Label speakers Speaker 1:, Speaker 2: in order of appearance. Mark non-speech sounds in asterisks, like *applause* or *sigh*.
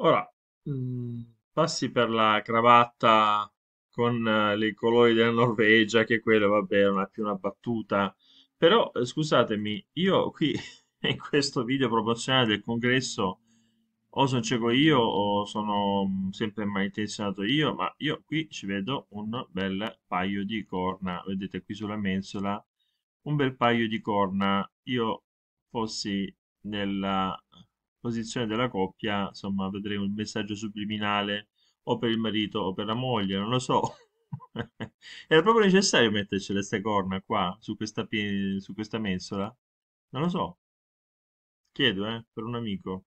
Speaker 1: Ora, mm, passi per la cravatta con i eh, colori della Norvegia, che quello, vabbè, non è più una battuta. Però, eh, scusatemi, io qui *laughs* in questo video promozionale del congresso o sono cieco io o sono mm, sempre malintenzionato io, ma io qui ci vedo un bel paio di corna. Vedete qui sulla mensola un bel paio di corna. Io fossi nella posizione della coppia, insomma, vedremo il messaggio subliminale o per il marito o per la moglie, non lo so. *laughs* Era proprio necessario metterci queste corna qua, su questa, su questa mensola? Non lo so. Chiedo, eh, per un amico.